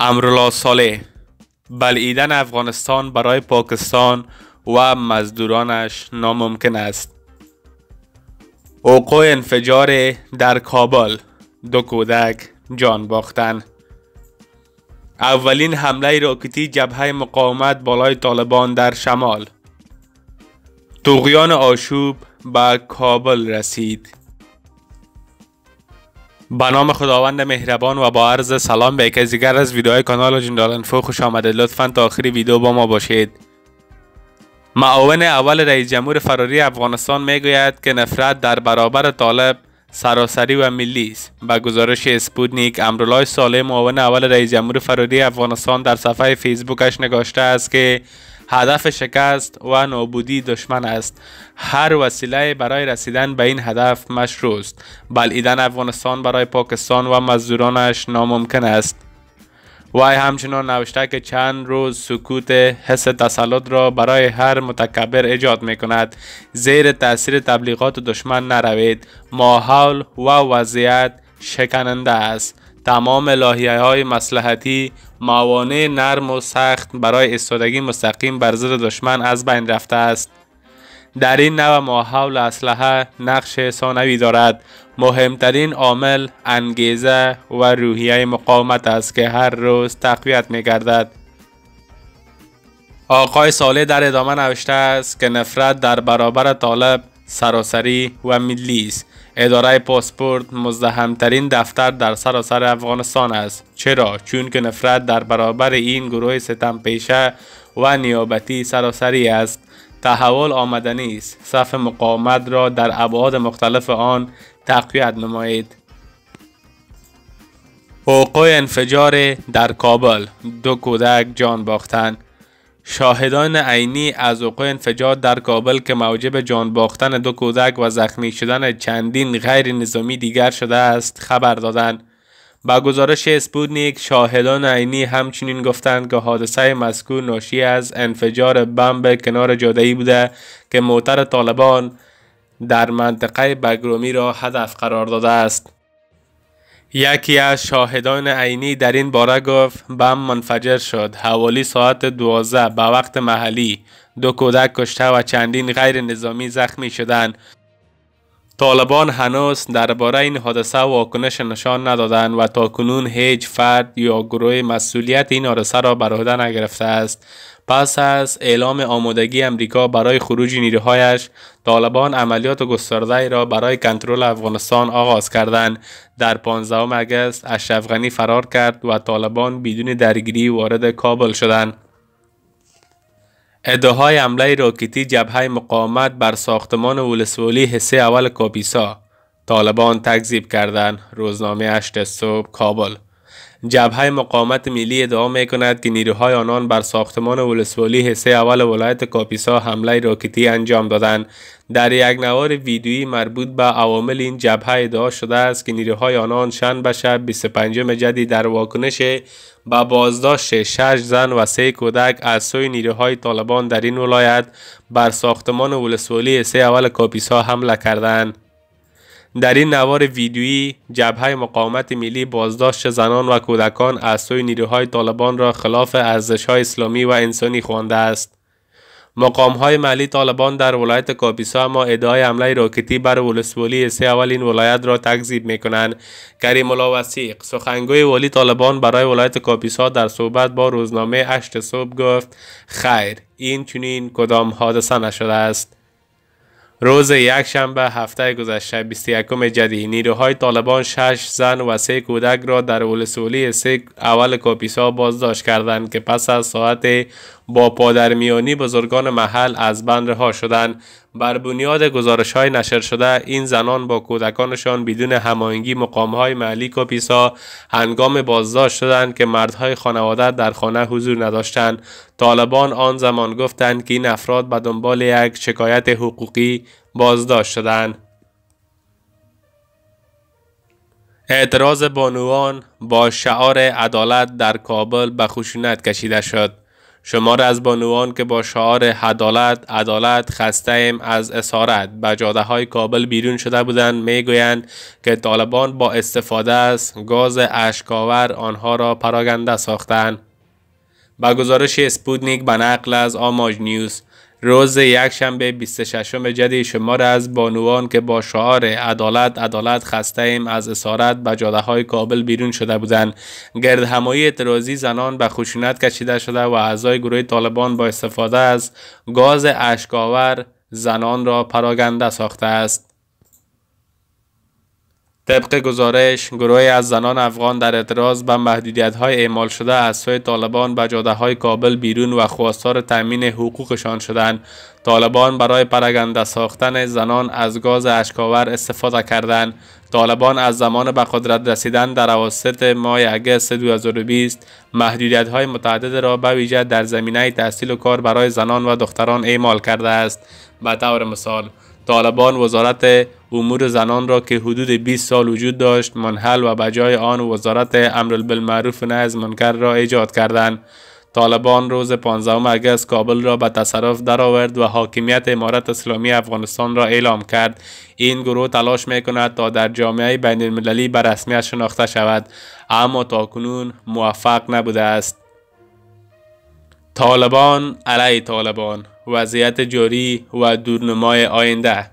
امرالله بل بلعیدن افغانستان برای پاکستان و مزدورانش ناممکن است وقوع انفجار در کابل دو کودک جان باختن اولین حمله راکتی جبهه مقاومت بالای طالبان در شمال تغیان آشوب به کابل رسید به نام خداوند مهربان و با عرض سلام به از دیگر از ویدیوهای کانال جندال انفو خوش آمده لطفا تا آخر ویدیو با ما باشید معاون اول رئیس جمهور فراری افغانستان میگوید که نفرت در برابر طالب سراسری و ملی است به گزارش اسپوتنیک امرالله صالح معاون اول رئیس جمهور فراری افغانستان در صفحه فیسبوکش نگاشته است که هدف شکست و نابودی دشمن است هر وسیله برای رسیدن به این هدف مشروع است بلعیدن افغانستان برای پاکستان و مزدورانش ناممکن است وای همچنان نوشته که چند روز سکوت حس تسلط را برای هر متکبر ایجاد می کند زیر تاثیر تبلیغات دشمن نروید ماحول و وضعیت شکننده است تمام لاحیه های مسلحتی موانع نرم و سخت برای استادگی مستقیم بر ضد دشمن از بین رفته است در این نو ماحول اسلحه نقش ثانوی دارد مهمترین عامل انگیزه و روحیه مقاومت است که هر روز تقویت می گردد آقای ساله در ادامه نوشته است که نفرت در برابر طالب سراسری و ملی است اداره پاسپورت مزدهمترین دفتر در سراسر افغانستان است چرا چون که نفرت در برابر این گروه ستم پیشه و نیابتی سراسری است تحول آمدنی است صف مقاومت را در ابعاد مختلف آن تقویت نمایید وقوع انفجار در کابل دو کودک جان باختند شاهدان عینی از وقوع انفجار در کابل که موجب جان باختن دو کودک و زخمی شدن چندین غیر نظامی دیگر شده است خبر دادند با گزارش اسپوتنیک شاهدان عینی همچنین گفتند که حادثه مذکور ناشی از انفجار بمب کنار ای بوده که موتر طالبان در منطقه بگرومی را هدف قرار داده است یکی از شاهدان عینی در این باره گفت بم منفجر شد حوالی ساعت دوازده به وقت محلی دو کودک کشته و چندین غیر نظامی زخمی شدند طالبان هنوز درباره این حادثه واکنش نشان ندادند و تاکنون هیچ فرد یا گروه مسئولیت این حادثه را بر عهده نگرفته است پس از اعلام آمادگی امریکا برای خروج نیروهایش طالبان عملیات گسترده را برای کنترل افغانستان آغاز کردند در 15 اگست اشرف فرار کرد و طالبان بدون درگیری وارد کابل شدند ادعاهای عمله راکتی جبهه مقاومت بر ساختمان ولسوالی حسه اول کاپیسا طالبان تکذیب کردن روزنامه 8 صبح کابل جبهه مقاومت ملی ادعا می کند که نیروهای آنان بر ساختمان ولسوالی حصه اول ولایت کاپیسا حمله راکتی انجام دادند در یک نوار ویدیویی مربوط به عوامل این جبهه ادعا شده است که نیروهای آنان شنبه شب 25 جدی در واکنش با بازداشت شش زن و سه کودک از سوی نیروهای طالبان در این ولایت بر ساختمان ولسوالی سه اول کاپیسا حمله کردند در این نوار ویدیویی جبهه مقاومت ملی بازداشت زنان و کودکان از سوی نیروهای طالبان را خلاف ارزش‌های اسلامی و انسانی خوانده است. مقام های محلی طالبان در ولایت کاپیسا اما ادعای حمله راکتی بر ولسوالی سه اول ولایت را تکذیب می کنند کریم الله وسیق سخنگوی ولی طالبان برای ولایت کاپیسا در صحبت با روزنامه 8 صبح گفت خیر این چنین کدام حادثه نشده است روز یک شنبه هفته گذشته 21 جدی نیروهای طالبان 6 زن و سه کودک را در ولسوالی سه اول کاپیسا بازداشت کردند که پس از ساعت با پادرمیانی بزرگان محل از بند رها شدند بر بنیاد گزارش های نشر شده این زنان با کودکانشان بدون هماهنگی مقام های محلی کاپیسا هنگام بازداشت شدند که مردهای خانواده در خانه حضور نداشتند طالبان آن زمان گفتند که این افراد به دنبال یک شکایت حقوقی بازداشت شدند اعتراض بانوان با شعار عدالت در کابل به خشونت کشیده شد شمار از بانوان که با شعار عدالت عدالت خسته ایم از اسارت به جاده های کابل بیرون شده بودند میگویند که طالبان با استفاده از گاز اشکاور آنها را پراگنده ساختند با گزارش اسپوتنیک به نقل از آماج نیوز روز یکشنبه 26 جدی را از بانوان که با شعار عدالت عدالت خسته ایم از اسارت به جاده های کابل بیرون شده بودند گرد همایی اعتراضی زنان به خشونت کشیده شده و اعضای گروه طالبان با استفاده از گاز اشکاور زنان را پراگنده ساخته است طبق گزارش گروهی از زنان افغان در اعتراض به محدودیت های اعمال شده از سوی طالبان به جاده های کابل بیرون و خواستار تامین حقوقشان شدند طالبان برای پرگنده ساختن زنان از گاز اشکاور استفاده کردند طالبان از زمان به قدرت رسیدن در اواسط ماه اگست 2020 محدودیت های متعدد را به ویژه در زمینه تحصیل و کار برای زنان و دختران اعمال کرده است به طور مثال طالبان وزارت امور زنان را که حدود 20 سال وجود داشت منحل و بجای آن وزارت امر بالمعروف نه از منکر را ایجاد کردند طالبان روز 15 اگست کابل را به تصرف درآورد و حاکمیت امارت اسلامی افغانستان را اعلام کرد این گروه تلاش می کند تا در جامعه بین المللی به رسمیت شناخته شود اما تاکنون موفق نبوده است طالبان علی طالبان وضعیت جاری و دورنمای آینده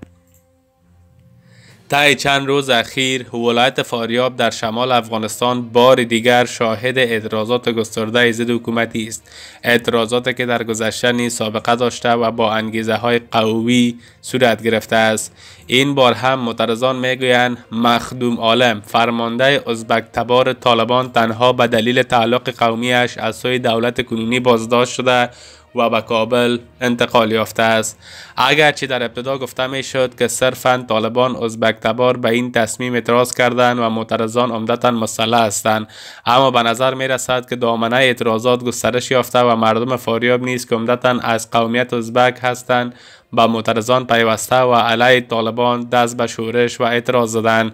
تای چند روز اخیر ولایت فاریاب در شمال افغانستان بار دیگر شاهد اعتراضات گسترده ضد حکومتی است اعتراضاتی که در گذشته نیز سابقه داشته و با انگیزه های قوی صورت گرفته است این بار هم معترضان میگویند مخدوم عالم فرمانده ازبک تبار طالبان تنها به دلیل تعلق قومیش از سوی دولت کنونی بازداشت شده و به کابل انتقال یافته است اگرچه در ابتدا گفته می شد که صرفا طالبان ازبک تبار به این تصمیم اعتراض کردند و معترضان عمدتا مسلح هستند اما به نظر می رسد که دامنه اعتراضات گسترش یافته و مردم فاریاب نیست که عمدتا از قومیت ازبک هستند به معترضان پیوسته و علیه طالبان دست به شورش و اعتراض زدند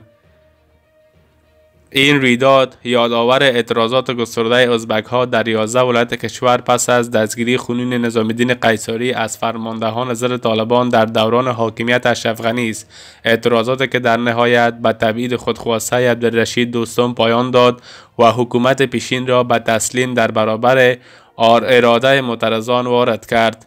این ریداد یادآور اعتراضات گسترده ازبک ها در 11 ولایت کشور پس از دستگیری خونین نظامیدین قیصاری از فرماندهان زر طالبان در دوران حاکمیت اشرف است اعتراضات که در نهایت به تبعید خودخواسته عبدالرشید دوستان پایان داد و حکومت پیشین را به تسلیم در برابر اراده معترضان وارد کرد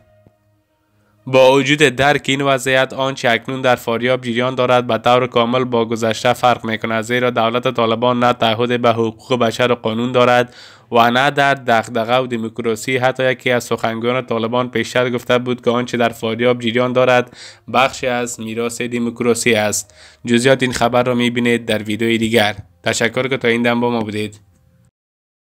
با وجود درک این وضعیت آنچه اکنون در فاریاب جریان دارد به طور کامل با گذشته فرق میکند زیرا دولت طالبان نه تعهد به حقوق بشر و قانون دارد و نه در دغدغه و دموکراسی حتی یکی از سخنگویان طالبان پیشتر گفته بود که آنچه در فاریاب جریان دارد بخشی از میراث دموکراسی است جزئیات این خبر را میبینید در ویدیوی دیگر تشکر که تا این دم با ما بودید